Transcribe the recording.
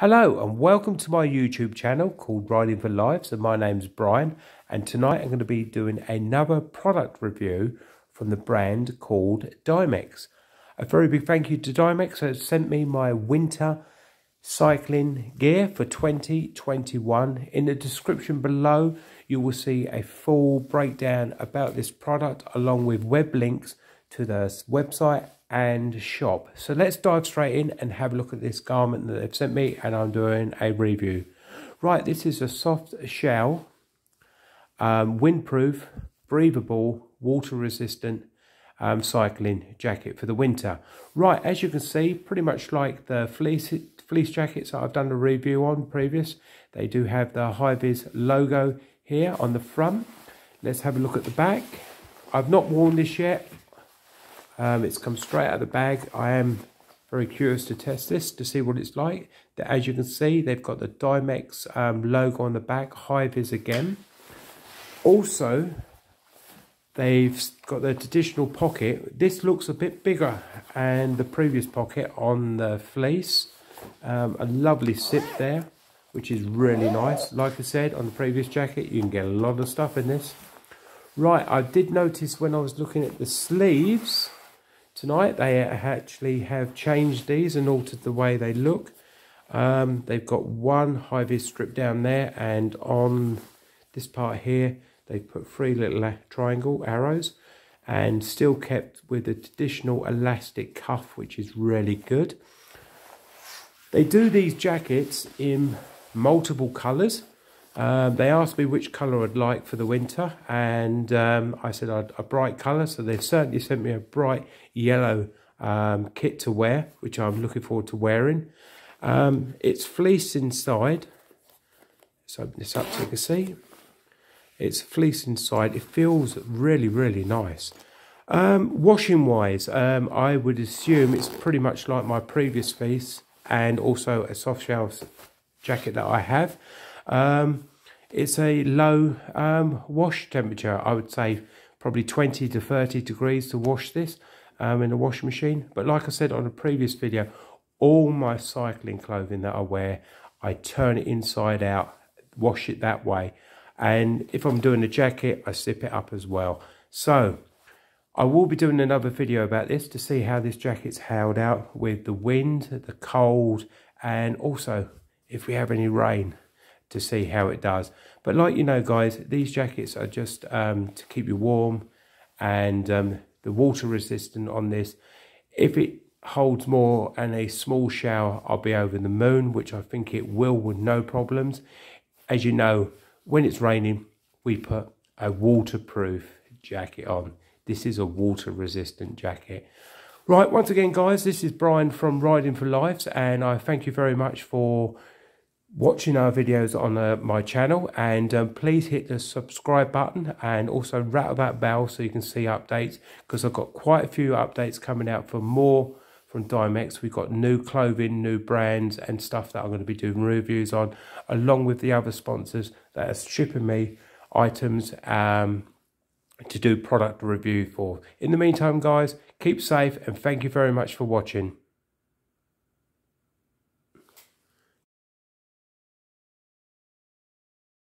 Hello and welcome to my YouTube channel called Riding for Life. And my name's Brian and tonight I'm going to be doing another product review from the brand called Dimex. A very big thank you to Dimex that sent me my winter cycling gear for 2021. In the description below you will see a full breakdown about this product along with web links to the website and shop. So let's dive straight in and have a look at this garment that they've sent me and I'm doing a review. Right, this is a soft shell, um, windproof, breathable, water resistant um, cycling jacket for the winter. Right, as you can see, pretty much like the fleece, fleece jackets that I've done a review on previous, they do have the High-Vis logo here on the front. Let's have a look at the back. I've not worn this yet, um, it's come straight out of the bag. I am very curious to test this to see what it's like. As you can see, they've got the Dymex um, logo on the back, Hive is again. Also, they've got the traditional pocket. This looks a bit bigger than the previous pocket on the fleece. Um, a lovely zip there, which is really nice. Like I said, on the previous jacket, you can get a lot of stuff in this. Right, I did notice when I was looking at the sleeves, tonight. They actually have changed these and altered the way they look. Um, they've got one high vis strip down there and on this part here they've put three little triangle arrows and still kept with the traditional elastic cuff which is really good. They do these jackets in multiple colours uh, they asked me which colour I'd like for the winter, and um, I said I'd, a bright colour, so they've certainly sent me a bright yellow um, kit to wear, which I'm looking forward to wearing. Um, it's fleece inside. Let's open this up so you can see. It's fleece inside. It feels really, really nice. Um, washing wise, um, I would assume it's pretty much like my previous fleece and also a soft shell jacket that I have. Um, it's a low um, wash temperature. I would say probably 20 to 30 degrees to wash this um, in a washing machine. But like I said on a previous video, all my cycling clothing that I wear, I turn it inside out, wash it that way. And if I'm doing a jacket, I zip it up as well. So I will be doing another video about this to see how this jacket's held out with the wind, the cold, and also if we have any rain to see how it does. But like you know, guys, these jackets are just um, to keep you warm and um, the water resistant on this. If it holds more and a small shower, I'll be over the moon, which I think it will with no problems. As you know, when it's raining, we put a waterproof jacket on. This is a water resistant jacket. Right, once again, guys, this is Brian from Riding for Lives, and I thank you very much for watching our videos on uh, my channel and um, please hit the subscribe button and also rattle that bell so you can see updates because I've got quite a few updates coming out for more from Dimex. We've got new clothing, new brands and stuff that I'm going to be doing reviews on along with the other sponsors that are shipping me items um, to do product review for. In the meantime guys, keep safe and thank you very much for watching.